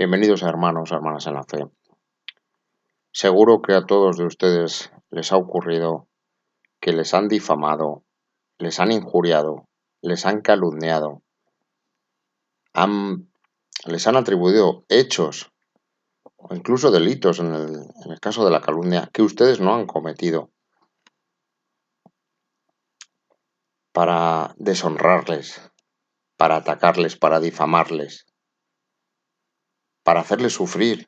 Bienvenidos hermanos, hermanas en la fe. Seguro que a todos de ustedes les ha ocurrido que les han difamado, les han injuriado, les han calumniado, les han atribuido hechos o incluso delitos en el caso de la calumnia que ustedes no han cometido para deshonrarles, para atacarles, para difamarles para hacerle sufrir,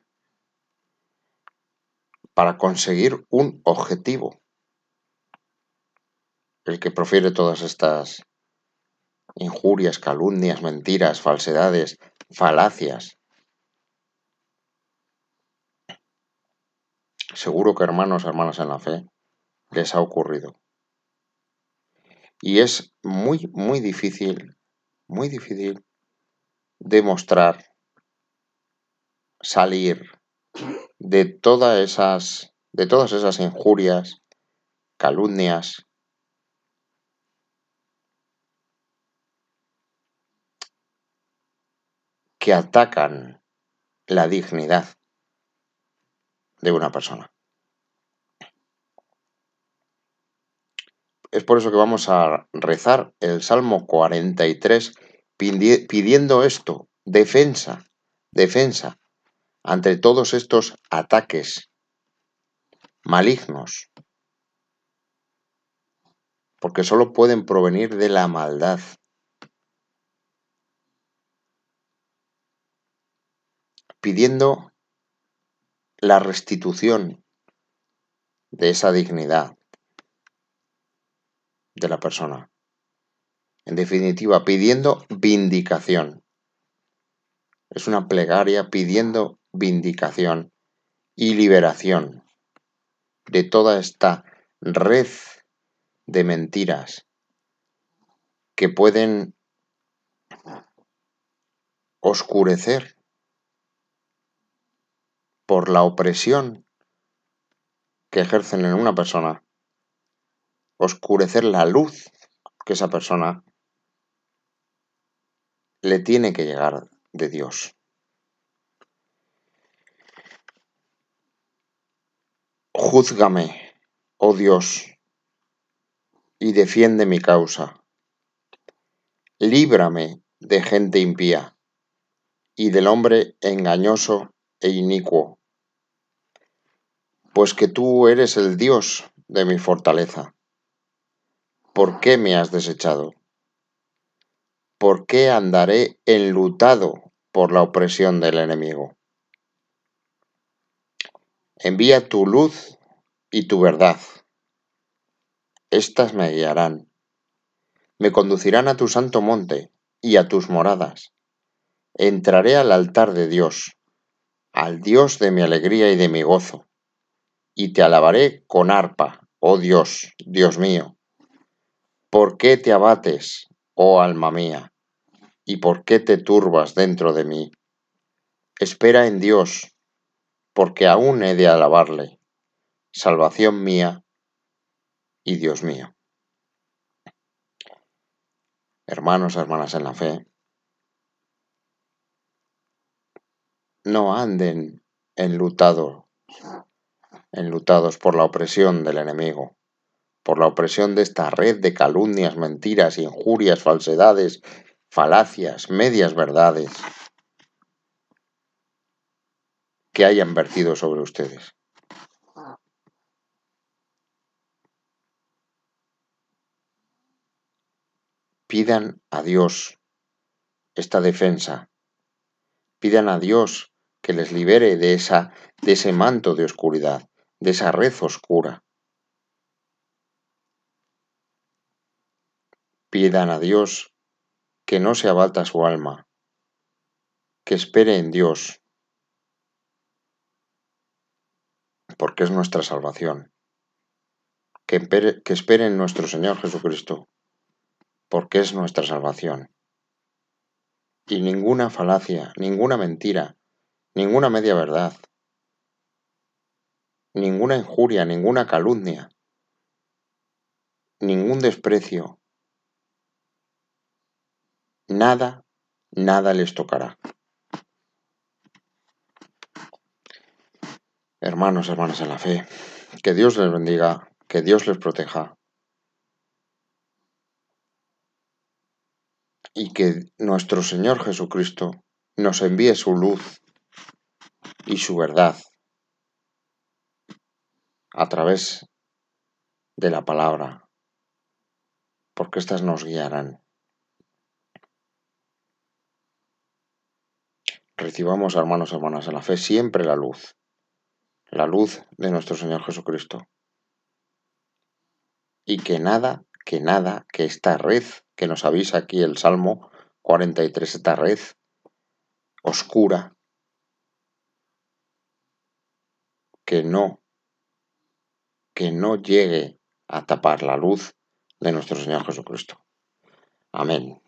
para conseguir un objetivo. El que profiere todas estas injurias, calumnias, mentiras, falsedades, falacias. Seguro que hermanos, hermanas en la fe, les ha ocurrido. Y es muy, muy difícil, muy difícil demostrar salir de todas esas, de todas esas injurias, calumnias, que atacan la dignidad de una persona. Es por eso que vamos a rezar el Salmo 43 pidiendo esto, defensa, defensa ante todos estos ataques malignos, porque solo pueden provenir de la maldad. pidiendo la restitución de esa dignidad de la persona. En definitiva, pidiendo vindicación. Es una plegaria pidiendo vindicación y liberación de toda esta red de mentiras que pueden oscurecer por la opresión que ejercen en una persona, oscurecer la luz que esa persona le tiene que llegar de Dios. Júzgame, oh Dios, y defiende mi causa. Líbrame de gente impía y del hombre engañoso e inicuo, pues que tú eres el Dios de mi fortaleza. ¿Por qué me has desechado? ¿Por qué andaré enlutado por la opresión del enemigo? Envía tu luz y tu verdad. Estas me guiarán. Me conducirán a tu santo monte y a tus moradas. Entraré al altar de Dios, al Dios de mi alegría y de mi gozo. Y te alabaré con arpa, oh Dios, Dios mío. ¿Por qué te abates, oh alma mía? ¿Y por qué te turbas dentro de mí? Espera en Dios, porque aún he de alabarle, salvación mía y Dios mío. Hermanos, hermanas en la fe, no anden enlutados, enlutados por la opresión del enemigo, por la opresión de esta red de calumnias, mentiras, injurias, falsedades, falacias, medias verdades que hayan vertido sobre ustedes. Pidan a Dios esta defensa. Pidan a Dios que les libere de, esa, de ese manto de oscuridad, de esa red oscura. Pidan a Dios que no se abata su alma, que espere en Dios porque es nuestra salvación. Que, esperen espere en nuestro Señor Jesucristo, porque es nuestra salvación. Y ninguna falacia, ninguna mentira, ninguna media verdad, ninguna injuria, ninguna calumnia, ningún desprecio, nada, nada les tocará. Hermanos, hermanas en la fe, que Dios les bendiga, que Dios les proteja y que nuestro Señor Jesucristo nos envíe su luz y su verdad a través de la palabra, porque éstas nos guiarán. Recibamos, hermanos hermanas, en la fe siempre la luz la luz de nuestro Señor Jesucristo. Y que nada, que nada, que esta red que nos avisa aquí el Salmo 43, esta red oscura, que no, que no llegue a tapar la luz de nuestro Señor Jesucristo. Amén.